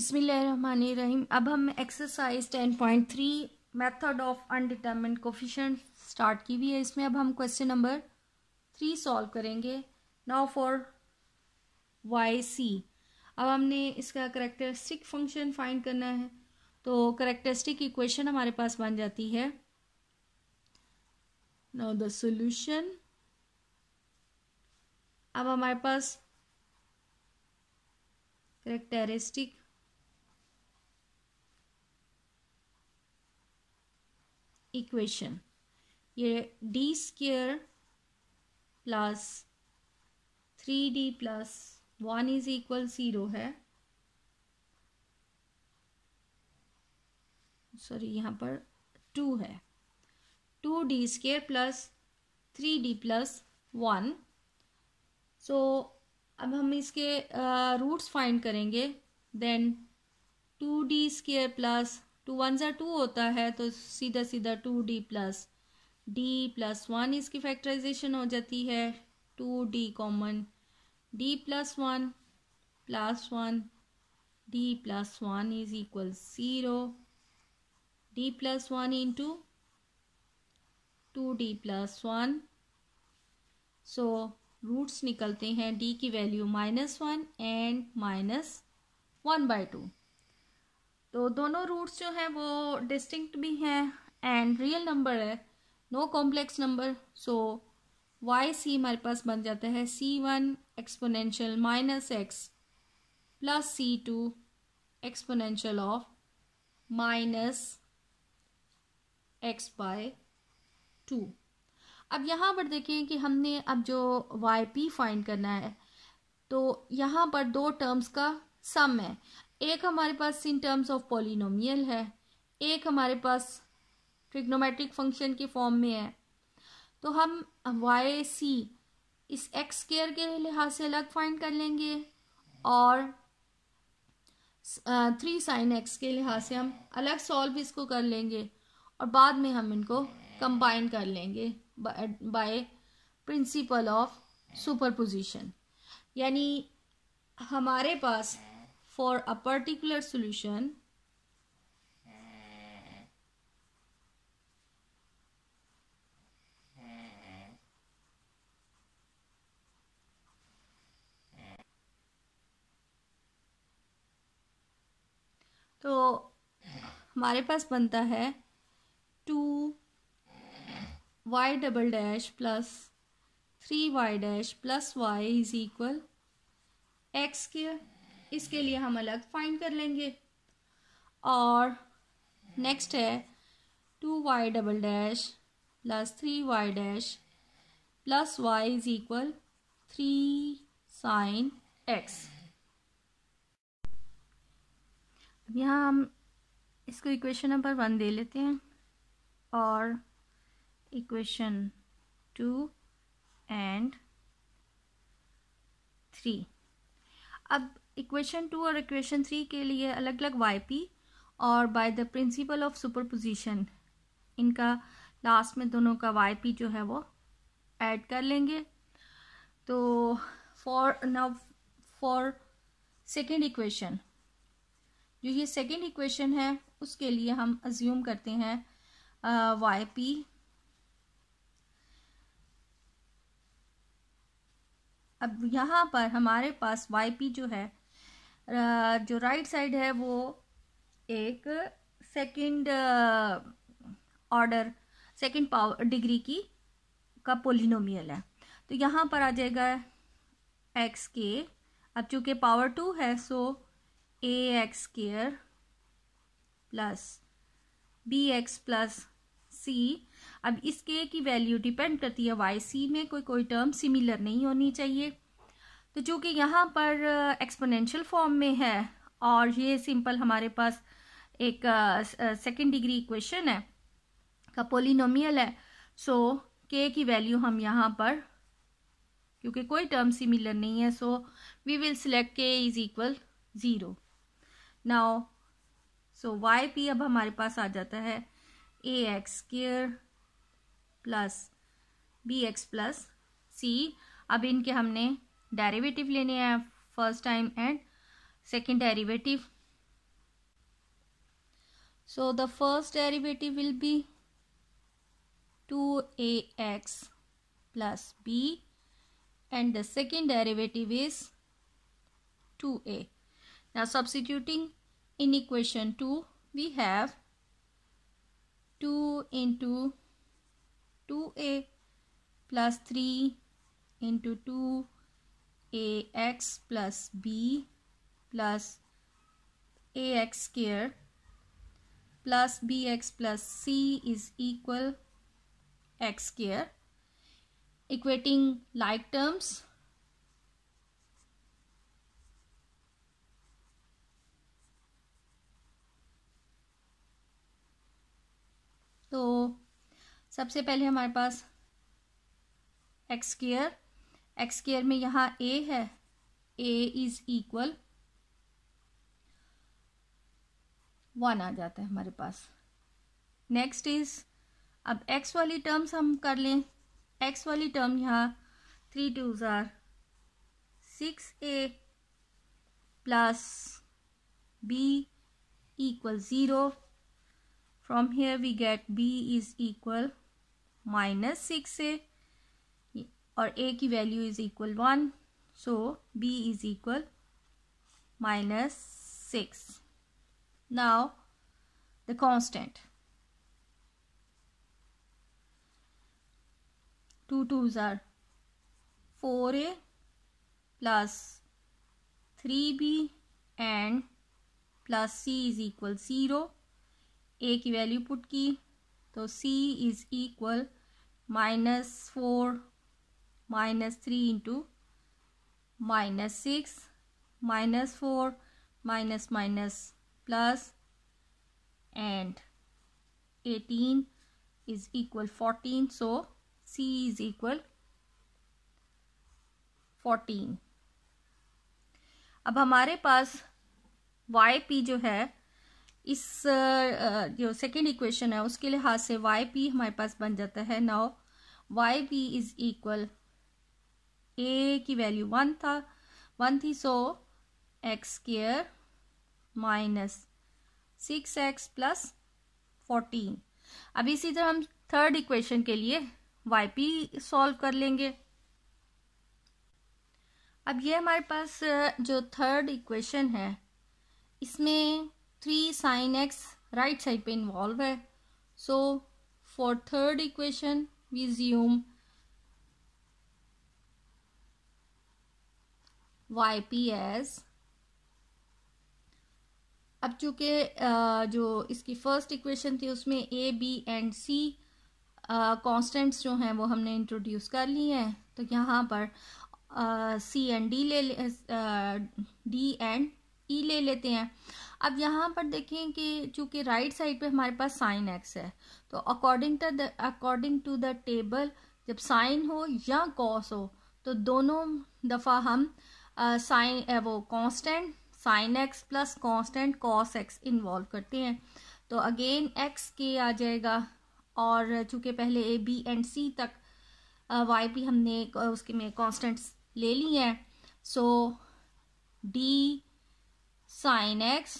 बिसमीम अब हम exercise ten point three method of undetermined coefficient start की हुई है इसमें अब हम क्वेश्चन नंबर थ्री सॉल्व करेंगे नाउ फॉर वाई सी अब हमने इसका करेक्टरिस्टिक फंक्शन फाइंड करना है तो करेक्टरिस्टिक इक्वेशन हमारे पास बन जाती है नाउ द सोल्यूशन अब हमारे पास करेक्टरिस्टिक इक्वेशन ये D square plus three D plus one is equal zero है सॉरी यहाँ पर टू है two D square plus three D plus one so अब हम इसके रूट्स uh, फाइंड करेंगे then two D square plus two one ज़ा two होता है तो सीधा सीधा two D plus D plus one इसकी फैक्टराइजेशन हो जाती है two D common D plus one plus one D plus one is equal zero D plus one into two D plus one so roots निकलते हैं D की value minus one and minus one by two तो दोनों रूट्स जो हैं वो distinct भी हैं एंड रियल नंबर है no complex number so Y C हमारे पास बन जाता है C one exponential minus x plus C two exponential of minus X by two अब यहाँ पर देखें कि हमने अब जो वाई पी फाइंड करना है तो यहाँ पर दो टर्म्स का सम है एक हमारे पास इन टर्म्स ऑफ पॉलिनोमियल है एक हमारे पास ट्रिग्नोमेट्रिक फंक्शन के फॉर्म में है तो हम वाई सी इस एक्स स्केयर के लिहाज से अलग फाइंड कर लेंगे और थ्री साइन एक्स के लिहाज से हम अलग सॉल्व इसको कर लेंगे और बाद में हम इनको कंबाइन कर लेंगे बाय प्रिंसिपल ऑफ सुपरपोजिशन यानी हमारे पास for a particular solution तो हमारे पास बनता है two Y double dash plus three Y dash plus Y is equal X square इसके लिए हम अलग फाइंड कर लेंगे और नेक्स्ट है two Y double dash plus three Y dash plus Y is equal three sine X यहाँ हम इसको इक्वेशन नंबर वन दे लेते हैं और इक्वेशन टू एंड थ्री अब इक्वेशन टू और इक्वेशन थ्री के लिए अलग अलग वाई पी और by the principle of position इनका लास्ट में दोनों का वाई पी जो है वो ऐड कर लेंगे तो फॉर नव फॉर सेकेंड इक्वेशन जो ये सेकेंड इक्वेशन है उसके लिए हम अज्यूम करते हैं वाई uh, पी अब यहाँ पर हमारे पास वाई पी जो है जो राइट साइड है वो एक second order second power degree की का पोलिनोमियल है तो यहाँ पर आ जाएगा एक्स के अब चूंकि पावर टू है so A X square plus B X plus C अब इसके की वैल्यू डिपेंड करती है वाई सी में कोई कोई टर्म सिमिलर नहीं होनी चाहिए तो चूँकि यहाँ पर एक्सपोनेंशियल फॉर्म में है और ये सिंपल हमारे पास एक सेकेंड डिग्री इक्वेशन है का पोलिनोमियल है सो so, के की वैल्यू हम यहाँ पर क्योंकि कोई टर्म सिमिलर नहीं है सो वी विल सिलेक्ट के is equal zero now so y p अब हमारे पास आ जाता है A X square plus B X plus C अब इनके हमने Derivative linear first time and second derivative. so the first derivative will be 2ax plus b and the second derivative is 2a now substituting in equation 2 we have 2 into 2a plus 3 into 2 A X plus B plus A X square plus B X plus C is equal X square equating like terms तो सबसे पहले हमारे पास X square X square में यहाँ A है A is equal one आ जाता है हमारे पास नेक्स्ट इज अब एक्स वाली टर्म्स हम कर लें एक्स वाली टर्म यहाँ थ्री टू ज़ार six A plus B equal zero from here we get B is equal minus six A और a की value is equal one so b is equal minus six now the constant two twos are four A plus three B and plus C is equal zero A की value put की तो C is equal minus four minus three into minus six minus four minus minus plus and eighteen is equal fourteen so C is equal fourteen अब हमारे पास Y P जो है इस जो second equation है उसके लिहाज से वाई पी हमारे पास बन जाता है now Y P is equal A की वैल्यू वन था वन थी so X square minus six x plus fourteen अब इसी तरह हम थर्ड इक्वेशन के लिए वाई पी सॉल्व कर लेंगे अब ये हमारे पास जो थर्ड इक्वेशन है इसमें three sine X right side पे इन्वॉल्व है so for third equation we assume Y S अब चूंकि जो इसकी फर्स्ट इक्वेशन थी उसमें A B and C constants जो हैं वो हमने इंट्रोड्यूस कर ली हैं तो यहाँ पर सी एंड डी ले डी एंड ई ले लेते हैं अब यहाँ पर देखें कि चूंकि राइट साइड पे हमारे पास साइन एक्स है तो according to the according to the table जब साइन हो या कॉस हो तो दोनों दफ़ा हम साइन वो constant sine x plus constant cos X involve करते हैं तो अगेन एक्स के आ जाएगा और चूँकि पहले ए बी एंड सी तक वाई भी हमने उसके में कांस्टेंट्स ले ली हैं so D sine x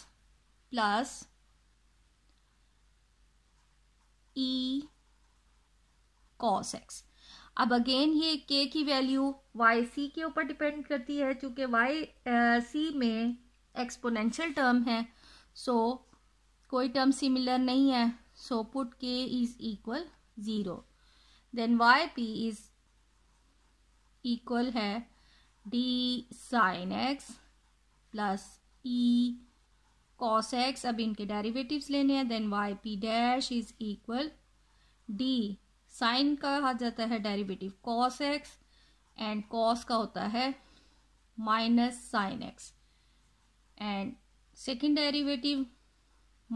plus ई कॉस एक्स अब अगेन ये के की वैल्यू वाई सी के ऊपर डिपेंड करती है चूंकि वाई सी में एक्सपोनेंशियल टर्म है सो so, कोई टर्म सिमिलर नहीं है so put k is equal zero then y P is equal है डी साइन एक्स प्लस ई कॉस एक्स अब इनके डेरिवेटिव्स लेने हैं then y p dash is equal d sine का कहा जाता है derivative cos x and cos का होता है minus sine x and second derivative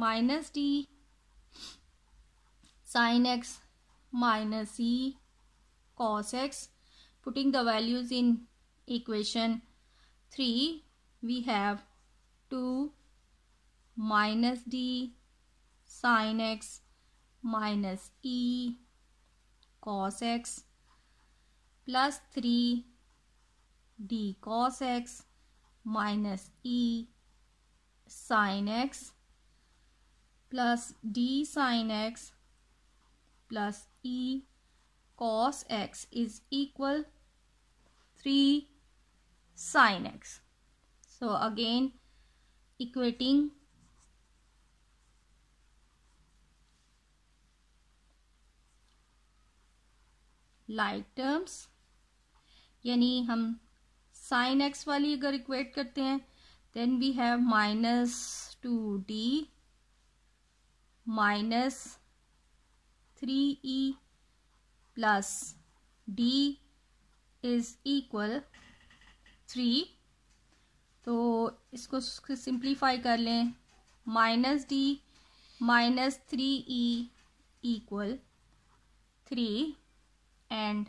minus d sine x minus e cos x putting the values in equation three we have two minus d sine x minus e cos x plus 3 d cos x minus e sin x plus d sin x plus e cos x is equal 3 sin x. So again equating like terms यानी हम sine x वाली अगर equate करते हैं then we have minus two d minus three e plus d is equal three तो इसको simplify कर लें minus d minus three e equal three and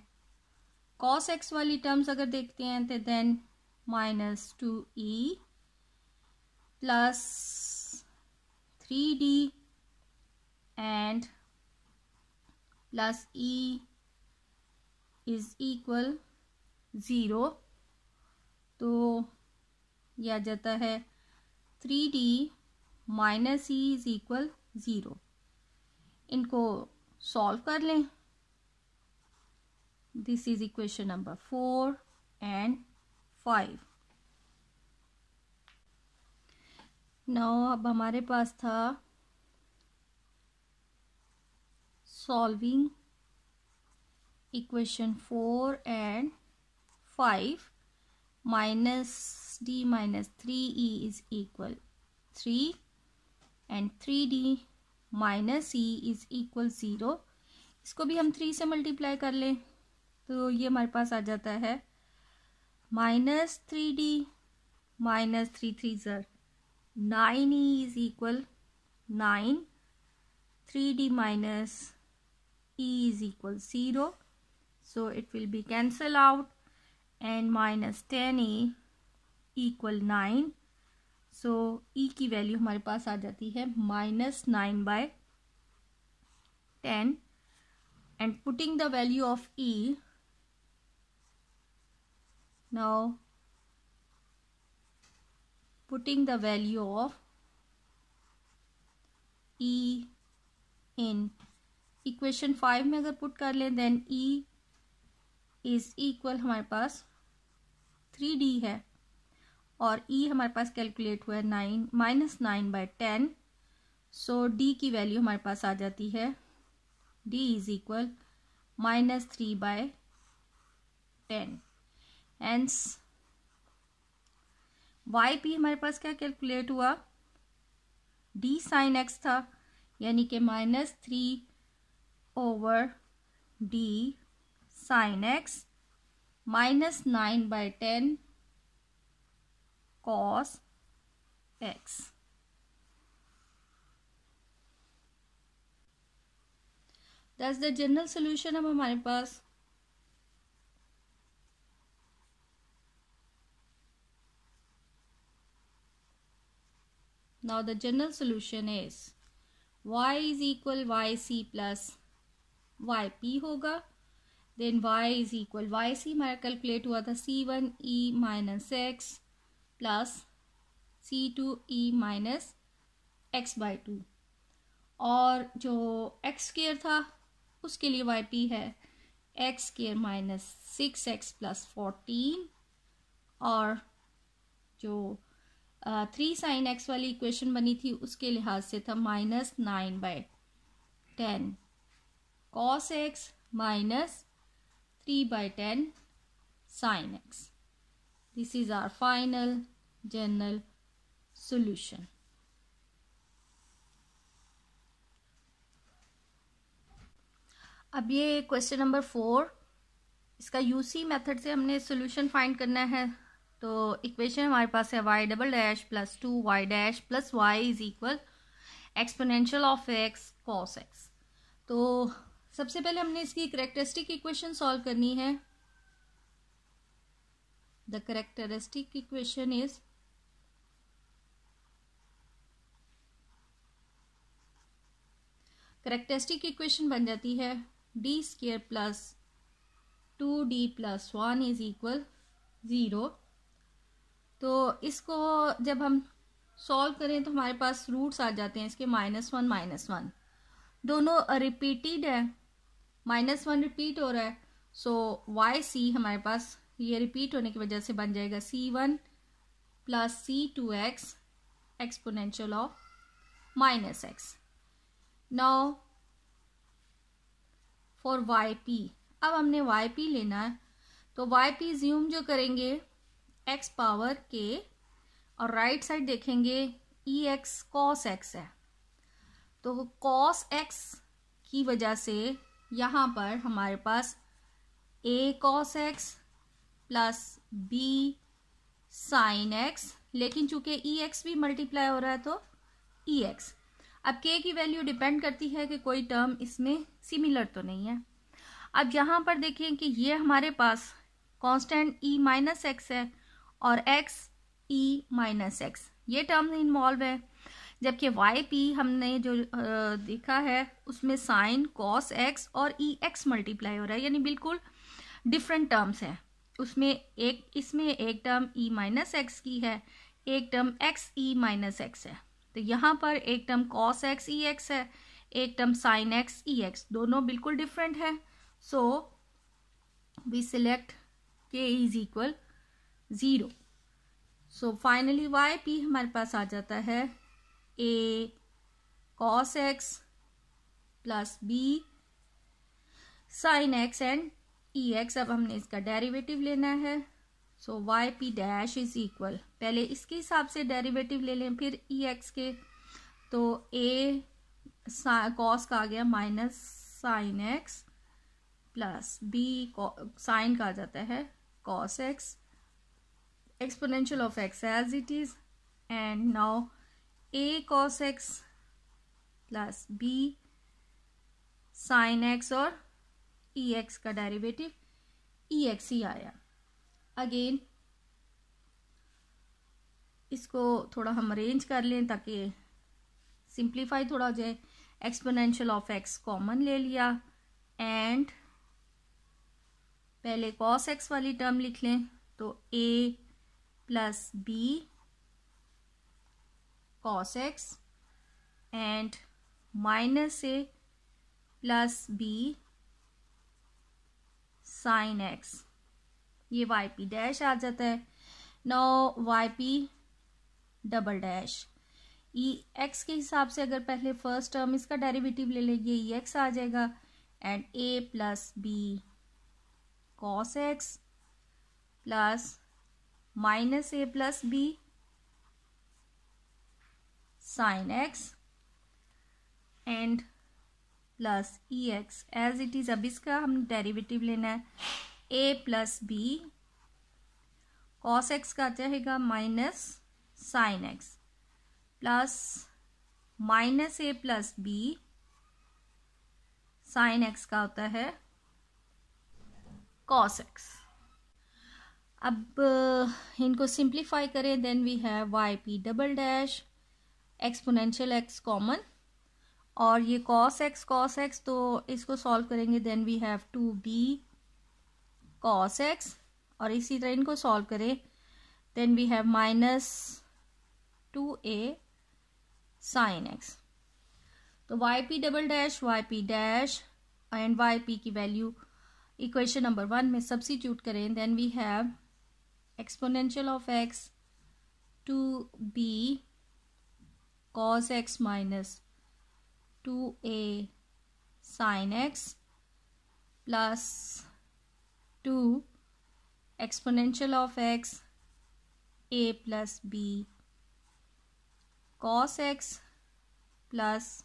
cos x वाली टर्म्स अगर देखते हैं तो then minus two e plus three d and plus e is equal zero तो यह आ जाता है three d minus e is equal zero इनको सॉल्व कर लें this is equation number 4 and 5 नौ अब हमारे पास था solving equation four and five minus d minus three e is equal three and three d minus e is equal zero इसको भी हम थ्री से मल्टीप्लाई कर लें तो ये हमारे पास आ जाता है minus three d minus three three ज़र nine e is equal nine three d minus is equal zero so it will be cancel out and minus ten a equal nine so e की value हमारे पास आ जाती है minus nine by ten and putting the value of e now putting the value of e in equation five में अगर put कर लें देन ई इज इक्वल हमारे पास थ्री डी है और ई e हमारे पास कैलकुलेट हुआ है nine minus nine by ten so d की वैल्यू हमारे पास आ जाती है d is equal minus three by ten hence y p हमारे पास क्या कैलकुलेट हुआ डी साइन एक्स था यानी कि minus three over d sine x minus nine by ten cos x thus the general solution अब हमारे पास Now the general solution is y is equal yc plus yp होगा then y is equal y c हमारा calculate हुआ था c one e minus x plus C two e minus x by two और जो x square था उसके लिए y p है x square minus six x plus fourteen और जो थ्री साइन एक्स वाली इक्वेशन बनी थी उसके लिहाज से था minus nine by ten cos x minus three by ten sine x this is our final general solution अब ये क्वेश्चन नंबर फोर इसका यूसी मेथड से हमने सॉल्यूशन फाइंड करना है तो इक्वेशन हमारे पास है y double dash plus two y dash plus Y is equal exponential of x cos x तो सबसे पहले हमने इसकी करेक्टरिस्टिक इक्वेशन सॉल्व करनी है the characteristic equation is characteristic equation बन जाती है d square plus two D plus one is equal zero तो इसको जब हम सॉल्व करें तो हमारे पास रूट्स आ जाते हैं इसके माइनस वन माइनस वन दोनों रिपीटेड है माइनस वन रिपीट हो रहा है सो वाई सी हमारे पास ये रिपीट होने की वजह से बन जाएगा c one plus C two x exponential of minus x now for y p अब हमने वाई पी लेना है तो वाई पी ज्यूम जो करेंगे एक्स पावर के और राइट right साइड देखेंगे ई एक्स कॉस एक्स है तो कॉस एक्स की वजह से यहाँ पर हमारे पास a cos x plus b sine x लेकिन चूंकि ई e एक्स भी मल्टीप्लाई हो रहा है तो ई e एक्स अब के की वैल्यू डिपेंड करती है कि कोई टर्म इसमें सिमिलर तो नहीं है अब यहाँ पर देखें कि ये हमारे पास कांस्टेंट ई माइनस एक्स है और एक्स ई माइनस एक्स ये टर्म इन्वॉल्व है जबकि वाई पी हमने जो देखा है उसमें साइन कॉस एक्स और ई एक्स मल्टीप्लाई हो रहा है यानी बिल्कुल डिफरेंट टर्म्स हैं उसमें एक इसमें एक टर्म ई माइनस एक्स की है एक term x e minus x है तो यहाँ पर एक term cos x e x है एक term sine x e x दोनों बिल्कुल डिफरेंट है सो वी सिलेक्ट के is equal zero so finally y p हमारे पास आ जाता है a cos x plus b sine x and e x अब हमने इसका डेरिवेटिव लेना है so y p dash is equal पहले इसके हिसाब से डेरिवेटिव ले लें फिर ई e एक्स के तो ए कॉस का आ गया minus sine x plus b sine का आ जाता है cos x exponential of x as it is and now a cos x plus b sine x और ई एक्स का डेरिवेटिव ई एक्स ही आया अगेन इसको थोड़ा हम अरेंज कर लें ताकि सिंप्लीफाई थोड़ा हो जाए एक्सपोनेंशियल ऑफ एक्स कॉमन ले लिया एंड पहले कॉस एक्स वाली टर्म लिख लें तो a plus b cos x and minus a plus b sine x ये वाई पी डैश आ जाता है now y p double dash e x के हिसाब से अगर पहले फर्स्ट टर्म इसका डेरिवेटिव ले लेंगे ई e एक्स आ जाएगा and a plus b cos x plus minus a plus b sine x and plus e x as it is अब इसका हम डेरिवेटिव लेना है a plus b cos x का चाहेगा minus sine x plus minus a plus b sine x का होता है कॉस एक्स अब इनको सिंप्लीफाई करें then we have y p double dash exponential x common और ये कॉस एक्स कॉस एक्स तो इसको सॉल्व करेंगे then we have two b cos x और इसी तरह इनको सॉल्व करें then we have minus two a sine x तो y p double dash y p dash and y p की वैल्यू इक्वेशन नंबर वन में substitute करें then we have exponential of x to be cos x minus 2a sin x plus 2 exponential of x a plus b cos x plus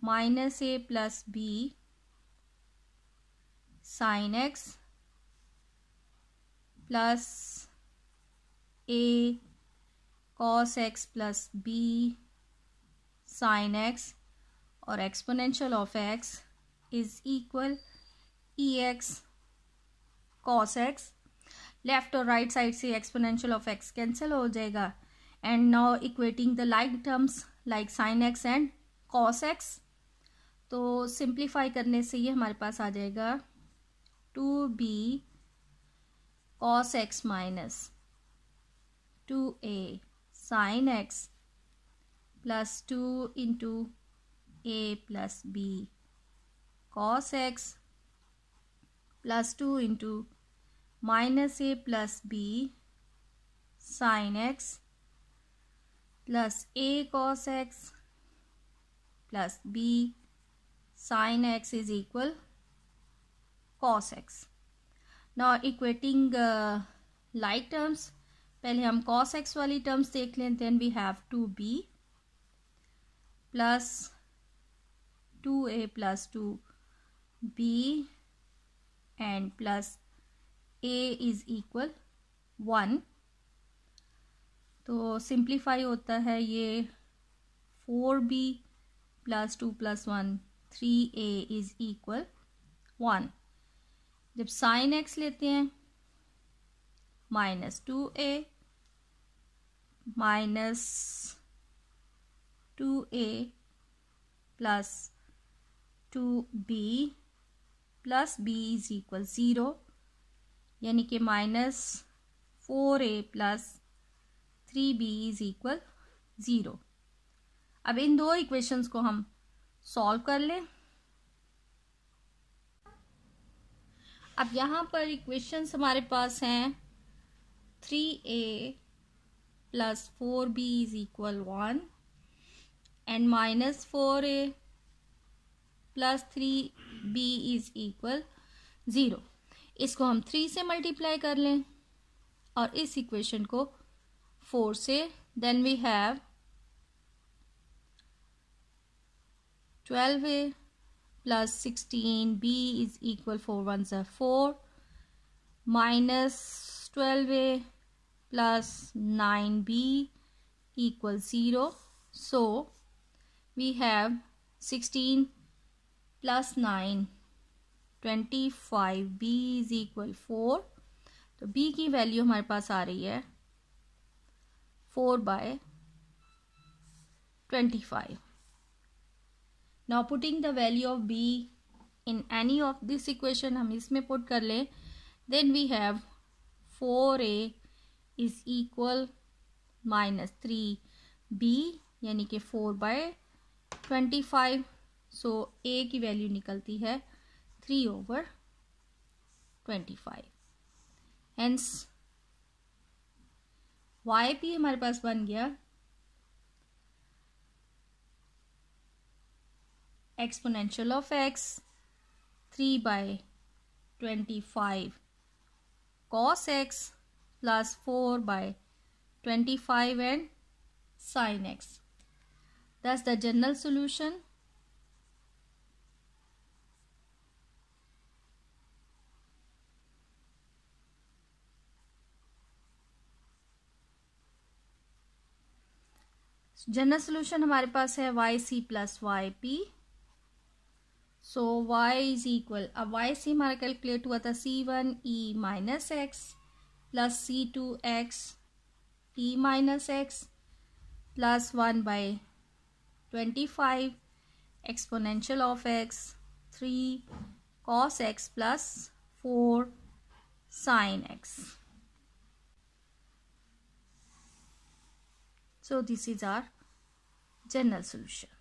minus a plus b sin x plus a cos x plus b sine x और exponential of x is equal e x cos x left और right side से exponential of x cancel हो जाएगा and now equating the like terms like sine x and cos x तो simplify करने से ये हमारे पास आ जाएगा two b cos x minus 2a sine x plus 2 into a plus b cos x plus 2 into minus a plus b sine x plus a cos x plus b sine x is equal cos x. Now equating uh, like terms पहले हम cos x वाली terms देख लें then we have two b plus two a plus two b and plus a is equal one तो simplify होता है ये four b plus two plus one three a is equal one जब sine x लेते हैं minus two a minus two a plus two b plus b is equal zero यानी कि minus four A plus three b is equal zero अब इन दो equations को हम सॉल्व कर लें अब यहाँ पर इक्वेशंस हमारे पास हैं three a plus four b is equal one and minus four A plus three b is equal zero इसको हम थ्री से मल्टीप्लाई कर लें और इस इक्वेशन को फोर से then we have twelve a plus sixteen b is equal four one ज़ा four minus twelve a plus nine b equal zero so we have sixteen plus nine twenty five b is equal four तो b की value हमारे पास आ रही है four by twenty five now putting the value of b in any of this equation हम इसमें put कर लें then we have four a is equal minus three b यानी कि four by twenty five so a की value निकलती है three over twenty five hence y p हमारे पास बन गया exponential of x three by twenty five cos x plus 4 by 25 and sin x. That's the general solution. General solution हमारे पास है y c plus y p, so y is equal अब y c हमारा clear हुआ था c one e minus x, plus c2x P minus x plus 1 by 25 exponential of x 3 cos x plus 4 sine x. So this is our general solution.